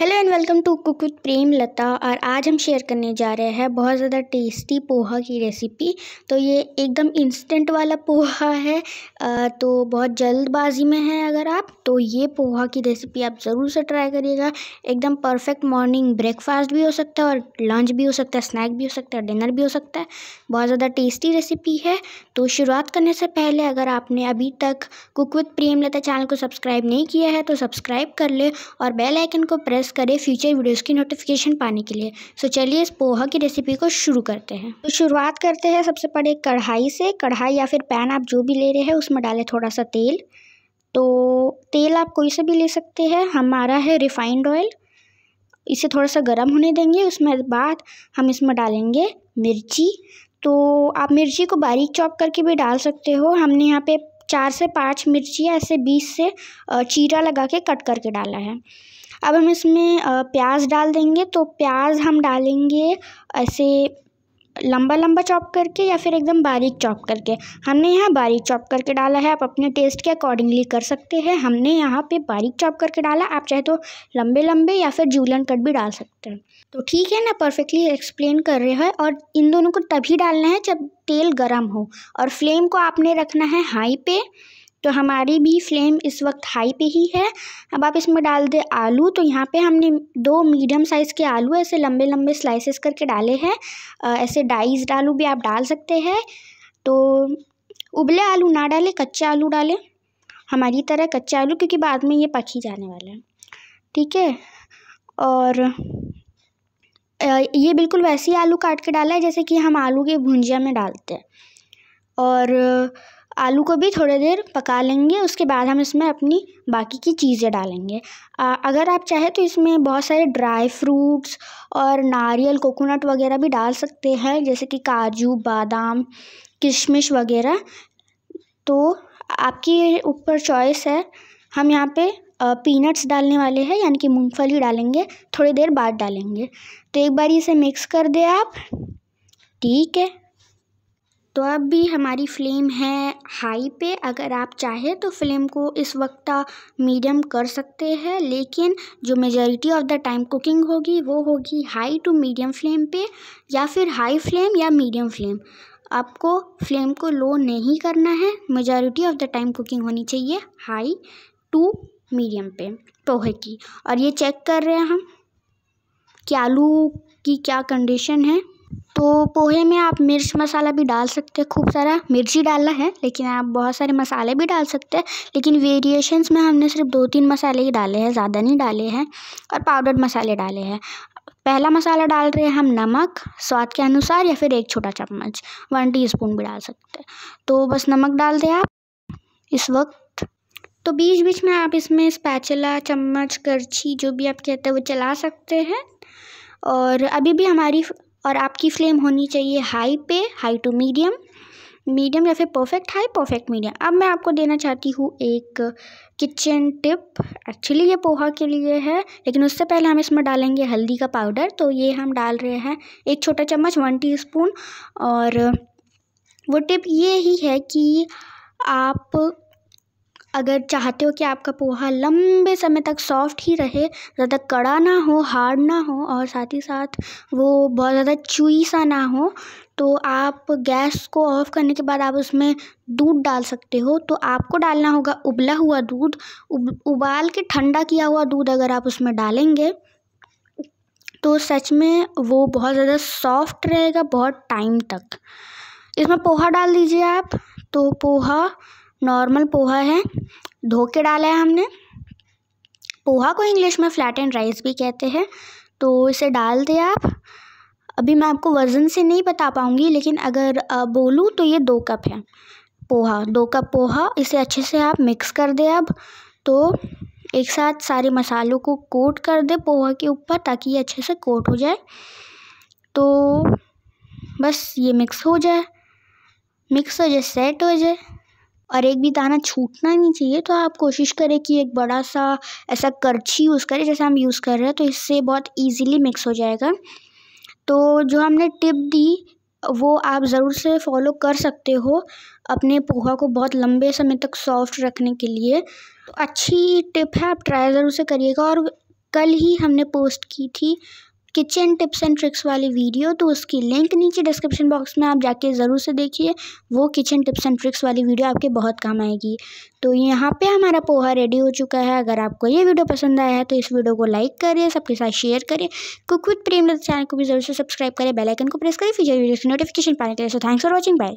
hello and welcome to cook with प्रेम लता और आज हम शेयर करने जा रहे हैं बहुत ज़्यादा टेस्टी पोहा की रेसिपी तो ये एकदम इंस्टेंट वाला पोहा है तो बहुत जल्दबाजी में है अगर आप तो ये पोहा की रेसिपी आप ज़रूर से ट्राई करिएगा एकदम परफेक्ट मॉर्निंग ब्रेकफास्ट भी हो सकता है और लंच भी हो सकता है स्नैक भी हो सकता है डिनर भी हो सकता है बहुत ज़्यादा टेस्टी रेसिपी है तो शुरुआत करने से पहले अगर आपने अभी तक cook with Prem Lata channel को सब्सक्राइब नहीं किया है तो सब्सक्राइब कर ले और बेलाइकन को प्रेस प्रेस करें फ्यूचर वीडियोस की नोटिफिकेशन पाने के लिए सो चलिए इस पोहा की रेसिपी को शुरू करते हैं तो शुरुआत करते हैं सबसे पहले कढ़ाई से कढ़ाई या फिर पैन आप जो भी ले रहे हैं उसमें डालें थोड़ा सा तेल तो तेल आप कोई से भी ले सकते हैं हमारा है रिफाइंड ऑयल इसे थोड़ा सा गर्म होने देंगे उसमें बाद हम इसमें डालेंगे मिर्ची तो आप मिर्ची को बारीक चॉप करके भी डाल सकते हो हमने यहाँ पे चार से पाँच मिर्ची ऐसे बीस से चीरा लगा के कट करके डाला है अब हम इसमें प्याज डाल देंगे तो प्याज हम डालेंगे ऐसे लंबा लंबा चॉप करके या फिर एकदम बारीक चॉप करके हमने यहाँ बारीक चॉप करके डाला है आप अपने टेस्ट के अकॉर्डिंगली कर सकते हैं हमने यहाँ पे बारीक चॉप करके डाला आप चाहे तो लंबे लंबे या फिर जूलन कट भी डाल सकते हैं तो ठीक है ना परफेक्टली एक्सप्लेन कर रहे हैं और इन दोनों को तभी डालना है जब तेल गर्म हो और फ्लेम को आपने रखना है हाई पे तो हमारी भी फ्लेम इस वक्त हाई पे ही है अब आप इसमें डाल दें आलू तो यहाँ पे हमने दो मीडियम साइज़ के आलू ऐसे लंबे लंबे स्लाइसेस करके डाले हैं ऐसे डाइज आलू भी आप डाल सकते हैं तो उबले आलू ना डालें कच्चे आलू डालें हमारी तरह कच्चे आलू क्योंकि बाद में ये पक ही जाने वाला है ठीक है और ये बिल्कुल वैसे ही आलू काट के डाला है जैसे कि हम आलू के भुंजिया में डालते हैं और आलू को भी थोड़ी देर पका लेंगे उसके बाद हम इसमें अपनी बाकी की चीज़ें डालेंगे आ, अगर आप चाहें तो इसमें बहुत सारे ड्राई फ्रूट्स और नारियल कोकोनट वगैरह भी डाल सकते हैं जैसे कि काजू बादाम किशमिश वगैरह तो आपकी ऊपर चॉइस है हम यहाँ पे पीनट्स डालने वाले हैं यानी कि मूंगफली डालेंगे थोड़ी देर बाद डालेंगे तो एक बार इसे मिक्स कर दें आप ठीक है तो अब भी हमारी फ्लेम है हाई पे अगर आप चाहें तो फ्लेम को इस वक्त मीडियम कर सकते हैं लेकिन जो majority of the time cooking होगी वो होगी हाई टू मीडियम फ्लेम पे या फिर हाई फ्लेम या मीडियम फ्लेम आपको फ्लेम को लो नहीं करना है majority of the time cooking होनी चाहिए हाई टू मीडियम पे पोहे की और ये चेक कर रहे हैं हम कि आलू की क्या कंडीशन है तो पोहे में आप मिर्च मसाला भी डाल सकते हैं खूब सारा मिर्ची डालना है लेकिन आप बहुत सारे मसाले भी डाल सकते हैं लेकिन वेरिएशंस में हमने सिर्फ दो तीन मसाले ही डाले हैं ज़्यादा नहीं डाले हैं और पाउडर मसाले डाले हैं पहला मसाला डाल रहे हैं हम नमक स्वाद के अनुसार या फिर एक छोटा चम्मच वन टी भी डाल सकते हैं तो बस नमक डाल दें आप इस वक्त तो बीच बीच में आप इसमें स्पैचला चम्मच करछी जो भी आप कहते हैं वो चला सकते हैं और अभी भी हमारी और आपकी फ्लेम होनी चाहिए हाई पे हाई टू मीडियम मीडियम या फिर परफेक्ट हाई परफेक्ट मीडियम अब मैं आपको देना चाहती हूँ एक किचन टिप एक्चुअली ये पोहा के लिए है लेकिन उससे पहले हम इसमें डालेंगे हल्दी का पाउडर तो ये हम डाल रहे हैं एक छोटा चम्मच वन टीस्पून और वो टिप ये ही है कि आप अगर चाहते हो कि आपका पोहा लंबे समय तक सॉफ्ट ही रहे ज़्यादा कड़ा ना हो हार्ड ना हो और साथ ही साथ वो बहुत ज़्यादा चुई सा ना हो तो आप गैस को ऑफ़ करने के बाद आप उसमें दूध डाल सकते हो तो आपको डालना होगा उबला हुआ दूध उब, उबाल के ठंडा किया हुआ दूध अगर आप उसमें डालेंगे तो सच में वो बहुत ज़्यादा सॉफ्ट रहेगा बहुत टाइम तक इसमें पोहा डाल दीजिए आप तो पोहा नॉर्मल पोहा है धो के डाला है हमने पोहा को इंग्लिश में फ्लैट एंड राइस भी कहते हैं तो इसे डाल दें आप अभी मैं आपको वज़न से नहीं बता पाऊँगी लेकिन अगर बोलूँ तो ये दो कप है पोहा दो कप पोहा इसे अच्छे से आप मिक्स कर दें अब तो एक साथ सारे मसालों को कोट कर दें पोहा के ऊपर ताकि ये अच्छे से कोट हो जाए तो बस ये मिक्स हो जाए मिक्स हो जाए सेट हो जाए और एक भी दाना छूटना नहीं चाहिए तो आप कोशिश करें कि एक बड़ा सा ऐसा करछी यूज़ करें जैसे हम यूज़ कर रहे हैं तो इससे बहुत इजीली मिक्स हो जाएगा तो जो हमने टिप दी वो आप ज़रूर से फॉलो कर सकते हो अपने पोहा को बहुत लंबे समय तक सॉफ्ट रखने के लिए तो अच्छी टिप है आप ट्राई ज़रूर से करिएगा और कल ही हमने पोस्ट की थी किचन टिप्स एंड ट्रिक्स वाली वीडियो तो उसकी लिंक नीचे डिस्क्रिप्शन बॉक्स में आप जाके ज़रूर से देखिए वो किचन टिप्स एंड ट्रिक्स वाली वीडियो आपके बहुत काम आएगी तो यहाँ पे हमारा पोहा रेडी हो चुका है अगर आपको ये वीडियो पसंद आया है तो इस वीडियो को लाइक करें सबके साथ शेयर करें कुक विद प्रेम चैनल को भी जरूर से सब्सक्राइब करें बेलाइकन को प्रेस करें फीचर वीडियो की नोटिफिकेशन पाने के लिए so thanks for watching bye